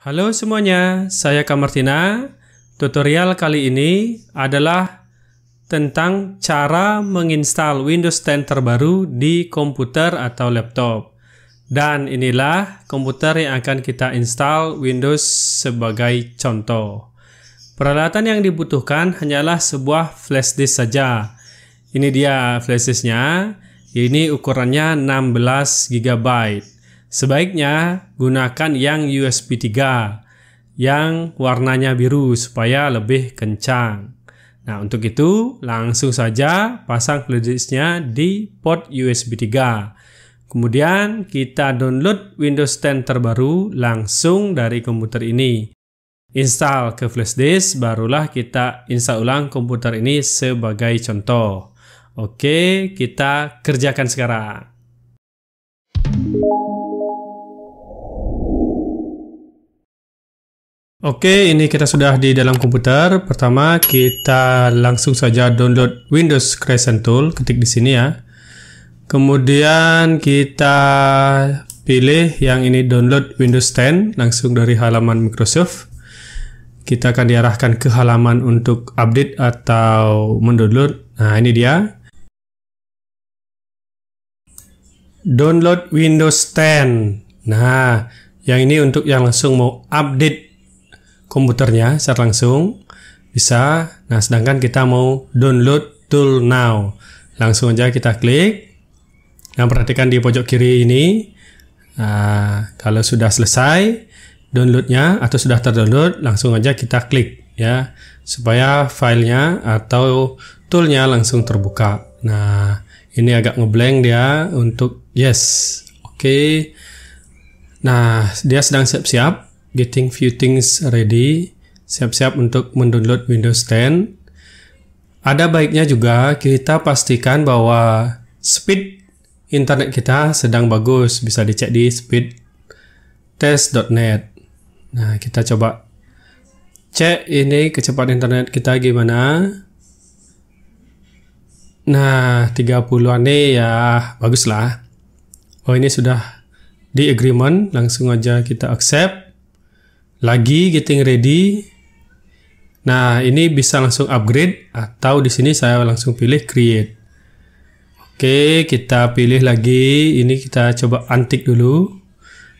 Halo semuanya, saya Kamartina. Tutorial kali ini adalah tentang cara menginstal Windows 10 terbaru di komputer atau laptop. Dan inilah komputer yang akan kita install Windows sebagai contoh. Peralatan yang dibutuhkan hanyalah sebuah flash disk saja. Ini dia flash disknya. Ini ukurannya 16 GB. Sebaiknya gunakan yang USB 3 yang warnanya biru supaya lebih kencang. Nah, untuk itu langsung saja pasang flashdisknya di port USB 3. Kemudian kita download Windows 10 terbaru langsung dari komputer ini. Install ke flashdisk, barulah kita install ulang komputer ini sebagai contoh. Oke, kita kerjakan sekarang. Oke, ini kita sudah di dalam komputer. Pertama, kita langsung saja download Windows Creation Tool. Ketik di sini ya. Kemudian kita pilih yang ini download Windows 10 langsung dari halaman Microsoft. Kita akan diarahkan ke halaman untuk update atau mendownload. Nah, ini dia. Download Windows 10. Nah, yang ini untuk yang langsung mau update komputernya secara langsung bisa. Nah, sedangkan kita mau download tool now. Langsung aja kita klik. Nah, perhatikan di pojok kiri ini. Nah, kalau sudah selesai downloadnya atau sudah terdownload, langsung aja kita klik ya supaya filenya atau toolnya langsung terbuka. Nah, ini agak ngeblank dia untuk yes. Oke. Okay. Nah, dia sedang siap-siap getting few things ready, siap-siap untuk mendownload Windows 10. Ada baiknya juga kita pastikan bahwa speed internet kita sedang bagus, bisa dicek di speedtest.net. Nah, kita coba cek ini kecepatan internet kita gimana. Nah, 30-an nih ya, baguslah. Oh, ini sudah di agreement, langsung aja kita accept lagi getting ready. Nah, ini bisa langsung upgrade atau di sini saya langsung pilih create. Oke, kita pilih lagi. Ini kita coba antik dulu.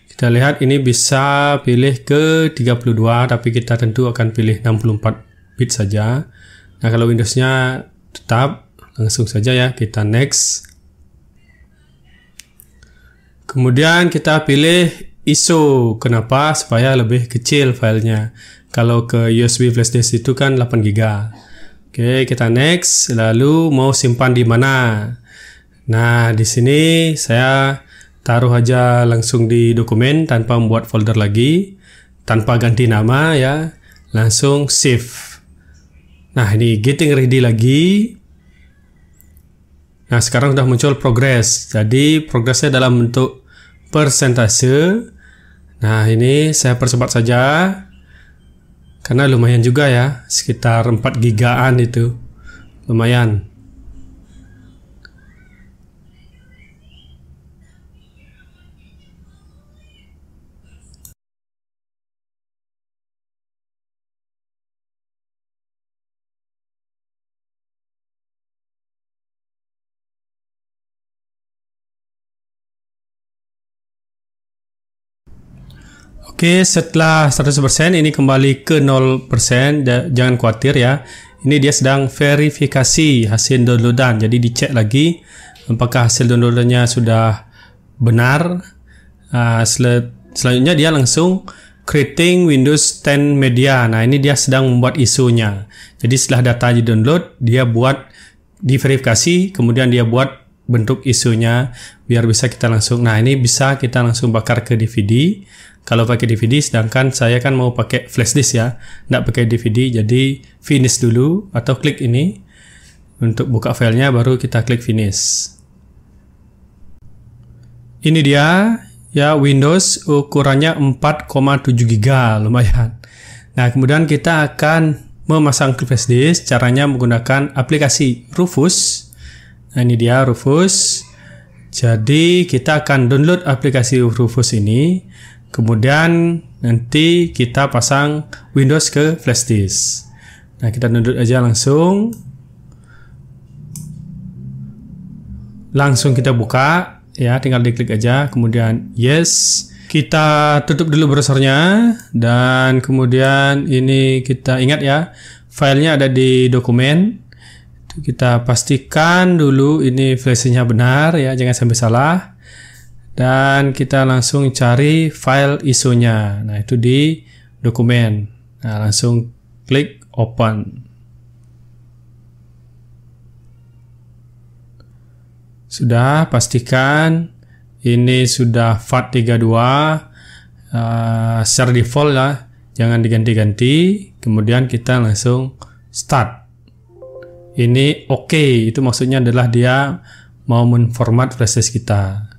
Kita lihat ini bisa pilih ke 32 tapi kita tentu akan pilih 64 bit saja. Nah, kalau Windows-nya tetap langsung saja ya kita next. Kemudian kita pilih ISO. Kenapa? Supaya lebih kecil filenya. Kalau ke USB flash disk itu kan 8 GB. Oke, kita next. Lalu mau simpan di mana? Nah, di sini saya taruh aja langsung di dokumen tanpa membuat folder lagi, tanpa ganti nama ya. Langsung save. Nah, ini getting ready lagi. Nah, sekarang sudah muncul progress. Jadi, progresnya dalam bentuk persentase Nah, ini saya percepat saja. Karena lumayan juga ya, sekitar 4 gigaan itu. Lumayan. Oke, setelah 100% ini kembali ke 0%, jangan khawatir ya. Ini dia sedang verifikasi hasil downloadan. Jadi dicek lagi apakah hasil downloadannya sudah benar. Uh, ah, sel selanjutnya dia langsung creating Windows 10 media. Nah, ini dia sedang membuat isunya. Jadi setelah data di-download, dia buat diverifikasi, kemudian dia buat bentuk isunya biar bisa kita langsung. Nah, ini bisa kita langsung bakar ke DVD kalau pakai DVD sedangkan saya kan mau pakai flash disk ya tidak pakai DVD jadi finish dulu atau klik ini untuk buka filenya baru kita klik finish ini dia ya Windows ukurannya 4,7 GB lumayan nah kemudian kita akan memasang flash disk caranya menggunakan aplikasi Rufus nah ini dia Rufus jadi kita akan download aplikasi Rufus ini Kemudian nanti kita pasang Windows ke flash disk. Nah, kita download aja langsung. Langsung kita buka ya, tinggal diklik aja, kemudian yes. Kita tutup dulu browsernya dan kemudian ini kita ingat ya, filenya ada di dokumen. Kita pastikan dulu ini flashnya benar ya, jangan sampai salah dan kita langsung cari file ISO-nya. Nah, itu di dokumen. Nah, langsung klik open. Sudah, pastikan ini sudah FAT32 uh, ah, share default lah, jangan diganti-ganti. Kemudian kita langsung start. Ini oke, okay. itu maksudnya adalah dia mau menformat flash kita.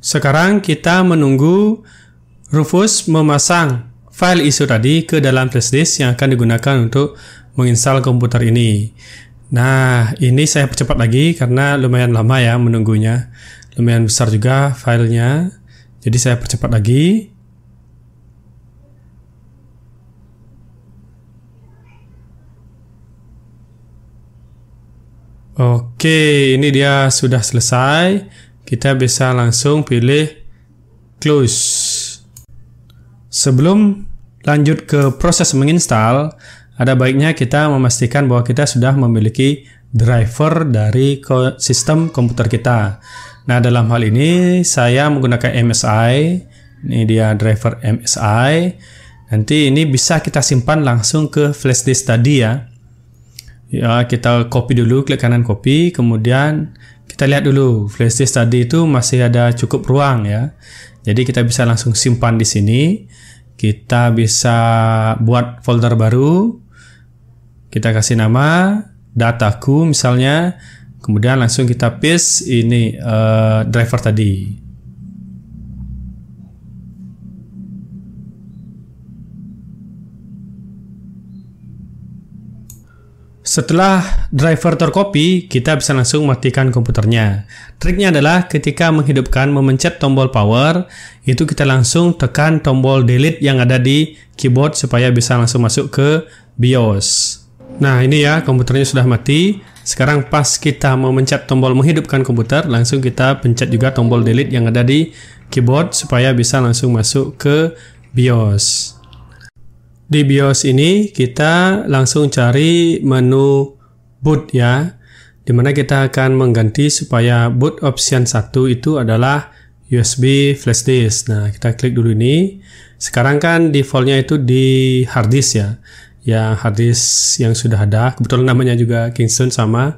Sekarang kita menunggu Rufus memasang file ISO tadi ke dalam flashdisk yang akan digunakan untuk menginstal komputer ini. Nah, ini saya percepat lagi karena lumayan lama ya menunggunya. Lumayan besar juga filenya. Jadi saya percepat lagi. Oke, ini dia sudah selesai kita bisa langsung pilih close. Sebelum lanjut ke proses menginstal, ada baiknya kita memastikan bahwa kita sudah memiliki driver dari sistem komputer kita. Nah, dalam hal ini saya menggunakan MSI. Ini dia driver MSI. Nanti ini bisa kita simpan langsung ke flash disk tadi ya. Ya, kita copy dulu, klik kanan copy, kemudian kita lihat dulu, flash disk tadi itu masih ada cukup ruang ya. Jadi kita bisa langsung simpan di sini. Kita bisa buat folder baru. Kita kasih nama dataku misalnya. Kemudian langsung kita paste ini uh, driver tadi. Setelah driver terkopi, kita bisa langsung matikan komputernya. Triknya adalah ketika menghidupkan memencet tombol power, itu kita langsung tekan tombol delete yang ada di keyboard supaya bisa langsung masuk ke BIOS. Nah ini ya komputernya sudah mati. Sekarang pas kita mau mencet tombol menghidupkan komputer, langsung kita pencet juga tombol delete yang ada di keyboard supaya bisa langsung masuk ke BIOS. Di BIOS ini kita langsung cari menu boot ya, dimana kita akan mengganti supaya boot option 1 itu adalah USB flash disk. Nah, kita klik dulu ini. Sekarang kan defaultnya itu di hard disk ya, yang hard disk yang sudah ada. Kebetulan namanya juga Kingston sama.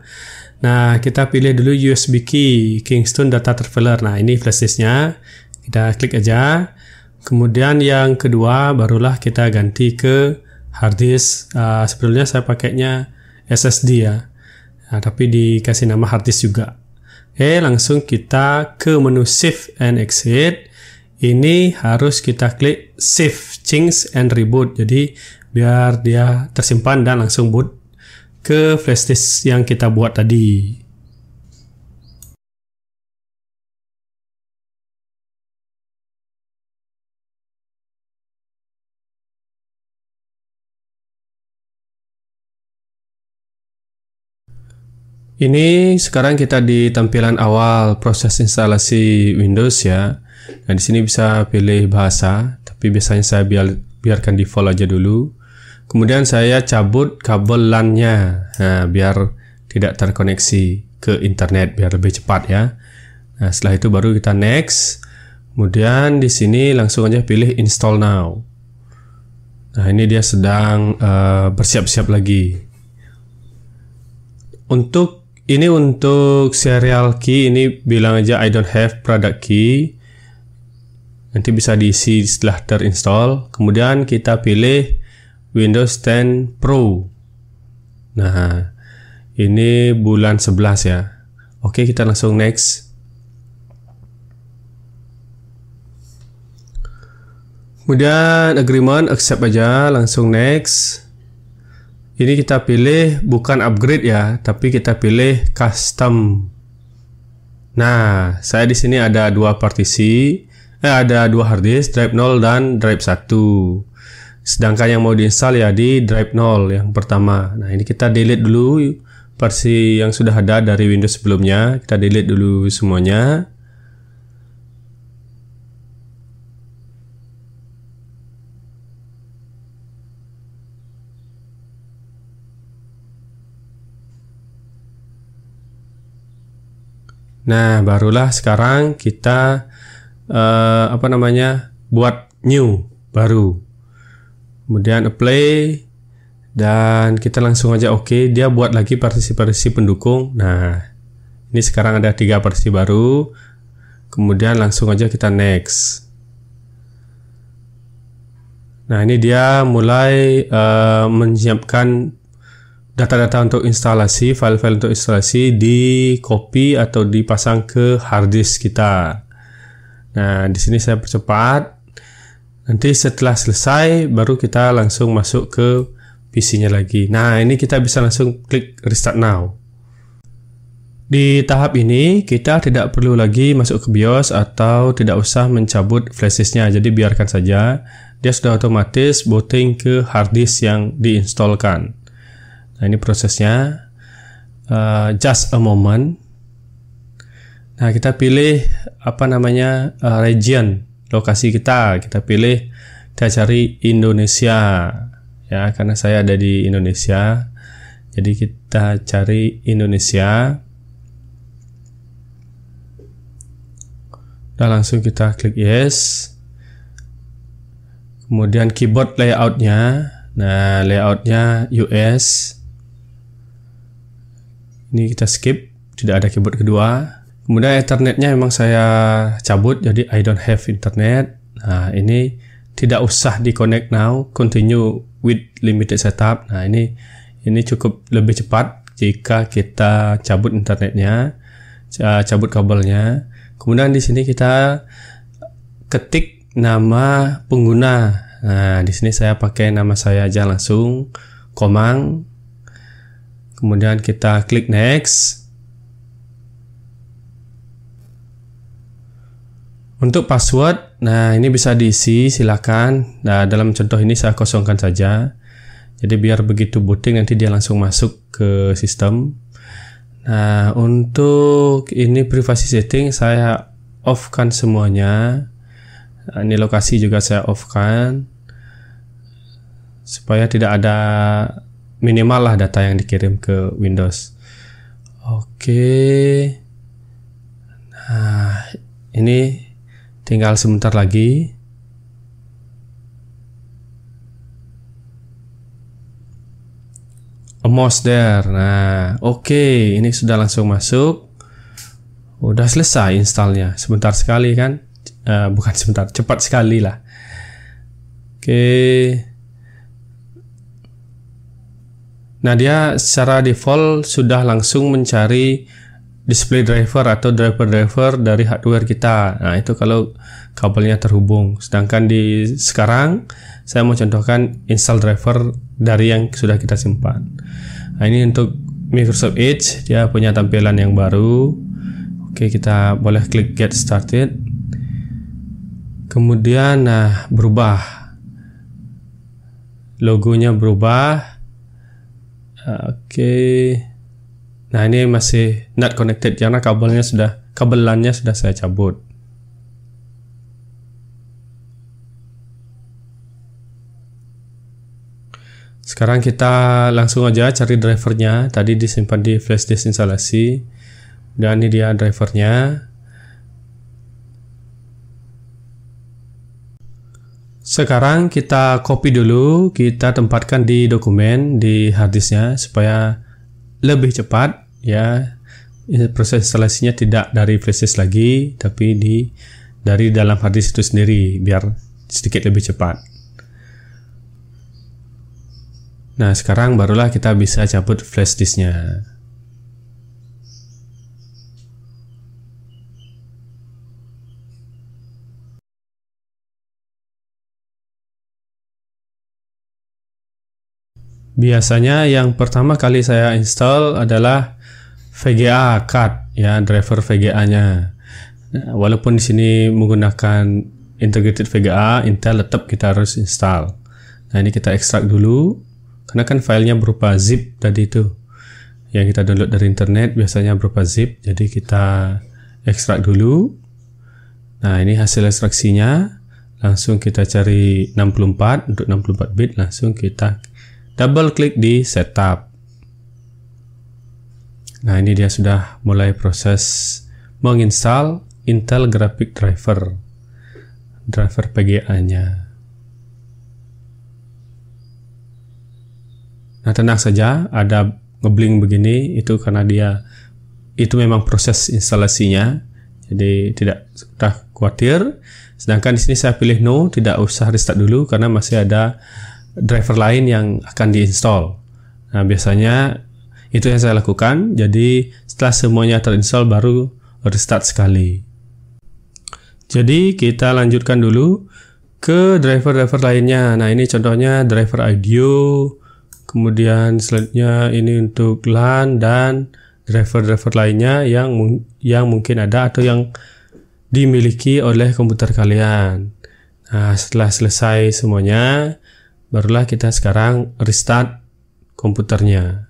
Nah, kita pilih dulu USB key Kingston Data Traveler. Nah, ini flash disknya. Kita klik aja. Kemudian yang kedua barulah kita ganti ke hard disk. Uh, sebelumnya saya pakainya SSD ya. Nah, tapi dikasih nama hard disk juga. Oke, langsung kita ke menu shift and exit. Ini harus kita klik shift change and reboot. Jadi biar dia tersimpan dan langsung boot ke flash disk yang kita buat tadi. Ini sekarang kita di tampilan awal proses instalasi Windows ya. Nah, di sini bisa pilih bahasa, tapi biasanya saya biar, biarkan default aja dulu. Kemudian saya cabut kabel LAN-nya. Nah, biar tidak terkoneksi ke internet biar lebih cepat ya. Nah, setelah itu baru kita next. Kemudian di sini langsung aja pilih install now. Nah, ini dia sedang uh, bersiap-siap lagi. Untuk ini untuk serial key ini bilang aja I don't have product key. Nanti bisa diisi setelah terinstall. Kemudian kita pilih Windows 10 Pro. Nah, ini bulan 11 ya. Oke, kita langsung next. Kemudian agreement accept aja, langsung next. Ini kita pilih bukan upgrade ya, tapi kita pilih custom. Nah, saya di sini ada dua partisi, eh ada dua hard drive 0 dan drive 1. Sedangkan yang mau diinstal ya di drive 0 yang pertama. Nah, ini kita delete dulu versi yang sudah ada dari Windows sebelumnya. Kita delete dulu semuanya. Nah, barulah sekarang kita uh, apa namanya? buat new baru. Kemudian apply dan kita langsung aja oke, okay. dia buat lagi partisi-partisi pendukung. Nah, ini sekarang ada tiga partisi baru. Kemudian langsung aja kita next. Nah, ini dia mulai uh, menyiapkan data-data untuk instalasi, file-file untuk instalasi di copy atau dipasang ke hard disk kita. Nah, di sini saya percepat. Nanti setelah selesai baru kita langsung masuk ke PC-nya lagi. Nah, ini kita bisa langsung klik restart now. Di tahap ini, kita tidak perlu lagi masuk ke BIOS atau tidak usah mencabut flash disknya. Jadi biarkan saja, dia sudah otomatis booting ke hard disk yang diinstalkan. Nah ini prosesnya uh, just a moment. Nah kita pilih apa namanya uh, region lokasi kita. Kita pilih kita cari Indonesia ya karena saya ada di Indonesia. Jadi kita cari Indonesia. Dan nah, langsung kita klik yes. Kemudian keyboard layoutnya. Nah layoutnya US ini kita skip tidak ada keyboard kedua kemudian internetnya memang saya cabut jadi I don't have internet nah ini tidak usah di connect now continue with limited setup nah ini ini cukup lebih cepat jika kita cabut internetnya cabut kabelnya kemudian di sini kita ketik nama pengguna nah di sini saya pakai nama saya aja langsung komang Kemudian kita klik next. Untuk password, nah ini bisa diisi silakan. Nah, dalam contoh ini saya kosongkan saja. Jadi biar begitu booting nanti dia langsung masuk ke sistem. Nah, untuk ini privasi setting saya off-kan semuanya. Nah, ini lokasi juga saya off-kan supaya tidak ada minimal lah data yang dikirim ke Windows. Oke. Nah, ini tinggal sebentar lagi. Almost there. Nah, oke, okay. ini sudah langsung masuk. Udah selesai installnya. Sebentar sekali kan? Uh, bukan sebentar, cepat sekali lah. Oke. Okay. Nah, dia secara default sudah langsung mencari display driver atau driver-driver dari hardware kita. Nah, itu kalau kabelnya terhubung. Sedangkan di sekarang saya mau contohkan install driver dari yang sudah kita simpan. Nah, ini untuk Microsoft Edge dia punya tampilan yang baru. Oke, kita boleh klik get started. Kemudian nah berubah. Logonya berubah Oke. Nah, ini masih not connected karena kabelnya sudah kabelannya sudah saya cabut. Sekarang kita langsung aja cari drivernya. Tadi disimpan di flash disk instalasi. Dan ini dia drivernya. Sekarang kita copy dulu, kita tempatkan di dokumen di harddisknya supaya lebih cepat ya. Proses instalasinya tidak dari flashdisk lagi, tapi di dari dalam harddisk itu sendiri biar sedikit lebih cepat. Nah, sekarang barulah kita bisa cabut flashdisknya disknya. Biasanya yang pertama kali saya install adalah VGA card ya driver VGA-nya. walaupun di sini menggunakan integrated VGA, Intel tetap kita harus install. Nah ini kita ekstrak dulu karena kan filenya berupa zip tadi itu yang kita download dari internet biasanya berupa zip jadi kita ekstrak dulu nah ini hasil ekstraksinya langsung kita cari 64 untuk 64 bit langsung kita double klik di setup. Nah, ini dia sudah mulai proses menginstal Intel Graphic Driver. Driver PGA-nya. Nah, tenang saja, ada ngebling begini itu karena dia itu memang proses instalasinya. Jadi tidak sudah khawatir. Sedangkan di sini saya pilih no, tidak usah restart dulu karena masih ada driver lain yang akan diinstall. Nah, biasanya itu yang saya lakukan. Jadi, setelah semuanya terinstall baru restart sekali. Jadi, kita lanjutkan dulu ke driver-driver lainnya. Nah, ini contohnya driver audio, kemudian selanjutnya ini untuk LAN dan driver-driver lainnya yang yang mungkin ada atau yang dimiliki oleh komputer kalian. Nah, setelah selesai semuanya, barulah kita sekarang restart komputernya.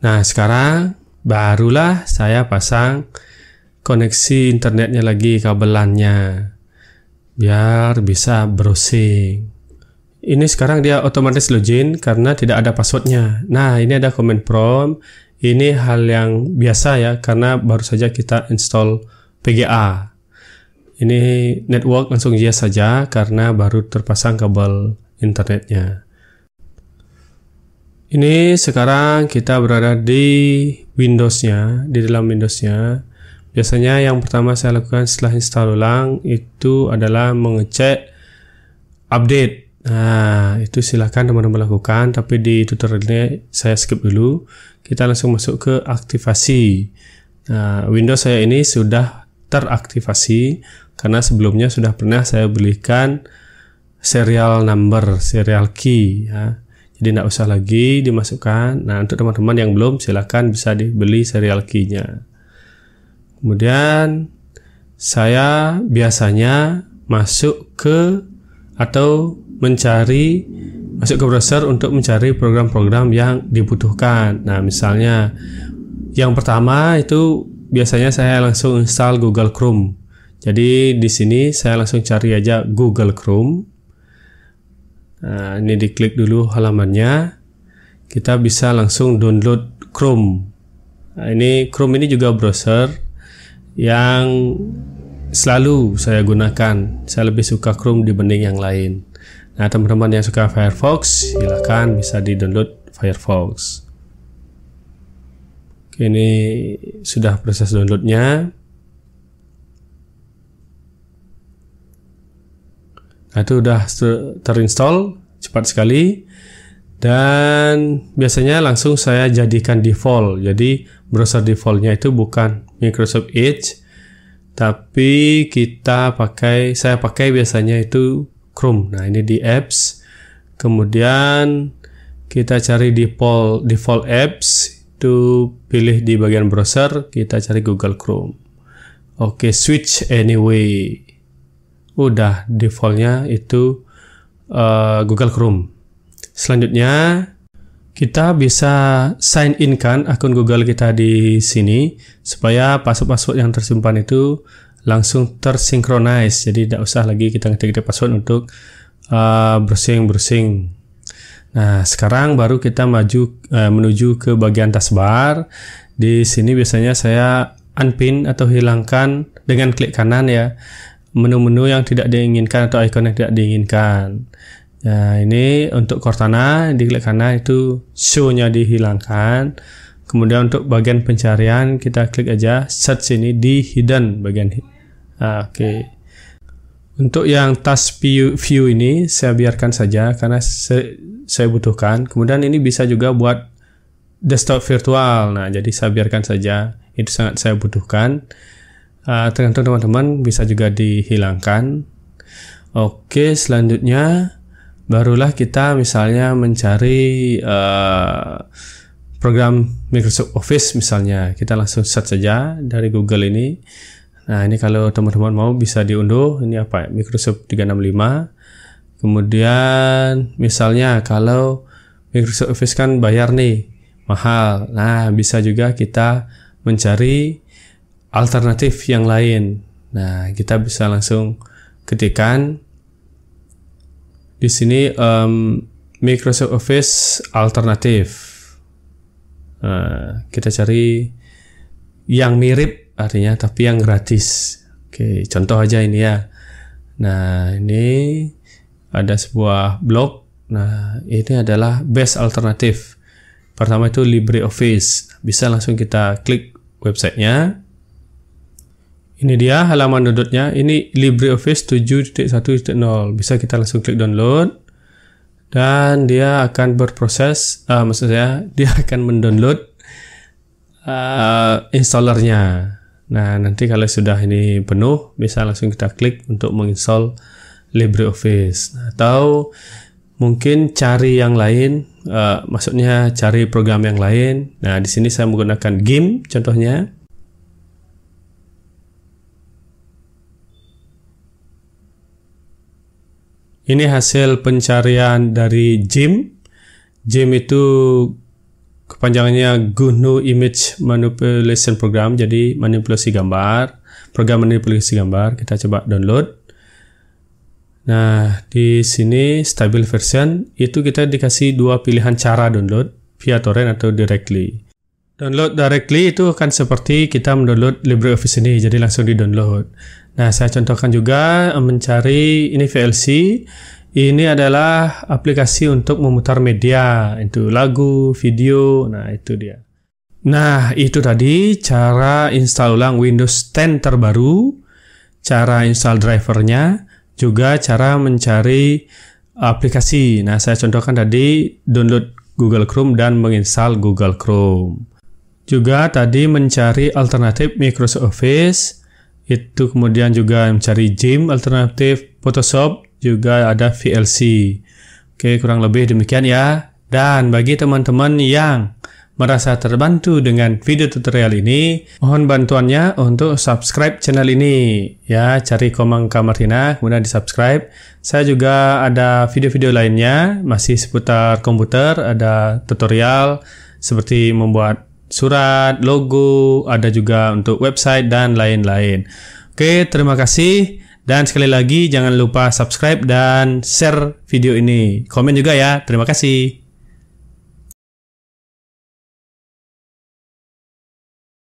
Nah, sekarang barulah saya pasang koneksi internetnya lagi kabelannya biar bisa browsing. Ini sekarang dia otomatis login karena tidak ada passwordnya. Nah, ini ada command prompt ini hal yang biasa ya karena baru saja kita install PGA. Ini network langsung yes saja karena baru terpasang kabel internetnya. Ini sekarang kita berada di Windows-nya, di dalam Windows-nya. Biasanya yang pertama saya lakukan setelah install ulang itu adalah mengecek update Nah, itu silakan teman-teman lakukan, tapi di tutorial ini saya skip dulu. Kita langsung masuk ke aktivasi. Nah, Windows saya ini sudah teraktivasi karena sebelumnya sudah pernah saya belikan serial number, serial key ya. Jadi tidak usah lagi dimasukkan. Nah, untuk teman-teman yang belum silakan bisa dibeli serial key-nya. Kemudian saya biasanya masuk ke atau mencari masuk ke browser untuk mencari program-program yang dibutuhkan. Nah, misalnya yang pertama itu biasanya saya langsung install Google Chrome. Jadi di sini saya langsung cari aja Google Chrome. Nah, ini diklik dulu halamannya. Kita bisa langsung download Chrome. Nah, ini Chrome ini juga browser yang selalu saya gunakan. Saya lebih suka Chrome dibanding yang lain. Nah, teman-teman yang suka Firefox, silahkan bisa di-download Firefox. Oke, ini sudah proses downloadnya. Nah, itu sudah terinstall cepat sekali. Dan biasanya langsung saya jadikan default. Jadi, browser defaultnya itu bukan Microsoft Edge, tapi kita pakai saya pakai biasanya itu Chrome. Nah, ini di apps. Kemudian kita cari default default apps itu pilih di bagian browser, kita cari Google Chrome. Oke, okay, switch anyway. Udah defaultnya itu uh, Google Chrome. Selanjutnya kita bisa sign in kan akun Google kita di sini supaya password-password yang tersimpan itu langsung tersinkronize jadi tidak usah lagi kita ngetik-ngetik password untuk uh, bersing. nah sekarang baru kita maju uh, menuju ke bagian taskbar di sini biasanya saya unpin atau hilangkan dengan klik kanan ya menu-menu yang tidak diinginkan atau icon yang tidak diinginkan Nah, ini untuk Cortana di klik kanan itu show-nya dihilangkan. Kemudian untuk bagian pencarian kita klik aja search ini di hidden bagian hidden. Ah. Oke. Okay. Untuk yang task view, view ini saya biarkan saja karena saya, saya butuhkan. Kemudian ini bisa juga buat desktop virtual. Nah, jadi saya biarkan saja. Itu sangat saya butuhkan. Uh, tergantung teman-teman bisa juga dihilangkan. Oke, selanjutnya barulah kita misalnya mencari uh, program Microsoft Office misalnya. Kita langsung search saja dari Google ini. Nah, ini kalau teman-teman mau bisa diunduh ini apa? Microsoft 365. Kemudian misalnya kalau Microsoft Office kan bayar nih, mahal. Nah, bisa juga kita mencari alternatif yang lain. Nah, kita bisa langsung ketikkan di sini um, Microsoft Office alternatif. Nah, kita cari yang mirip artinya tapi yang gratis. Oke, contoh aja ini ya. Nah, ini ada sebuah blog. Nah, ini adalah best alternatif. Pertama itu LibreOffice. Bisa langsung kita klik websitenya. Ini dia halaman downloadnya. Ini LibreOffice 7.1.0. Bisa kita langsung klik download. Dan dia akan berproses, uh, maksud saya, dia akan mendownload uh, installernya. Nah, nanti kalau sudah ini penuh, bisa langsung kita klik untuk menginstall LibreOffice atau mungkin cari yang lain, uh, maksudnya cari program yang lain. Nah, di sini saya menggunakan GIMP contohnya. Ini hasil pencarian dari Jim. Jim itu kepanjangannya GNU Image Manipulation Program jadi manipulasi gambar program manipulasi gambar kita coba download nah di sini stable version itu kita dikasih dua pilihan cara download via torrent atau directly download directly itu akan seperti kita mendownload LibreOffice ini jadi langsung di download nah saya contohkan juga mencari ini VLC ini adalah aplikasi untuk memutar media, itu lagu, video, nah itu dia. Nah, itu tadi cara install ulang Windows 10 terbaru, cara install drivernya, juga cara mencari aplikasi. Nah, saya contohkan tadi download Google Chrome dan menginstal Google Chrome. Juga tadi mencari alternatif Microsoft Office, itu kemudian juga mencari Jim alternatif Photoshop juga ada VLC. Oke, kurang lebih demikian ya. Dan bagi teman-teman yang merasa terbantu dengan video tutorial ini, mohon bantuannya untuk subscribe channel ini. Ya, cari Komang kamarina kemudian di-subscribe. Saya juga ada video-video lainnya, masih seputar komputer, ada tutorial seperti membuat surat, logo, ada juga untuk website, dan lain-lain. Oke, terima kasih. Dan sekali lagi jangan lupa subscribe dan share video ini. Komen juga ya. Terima kasih.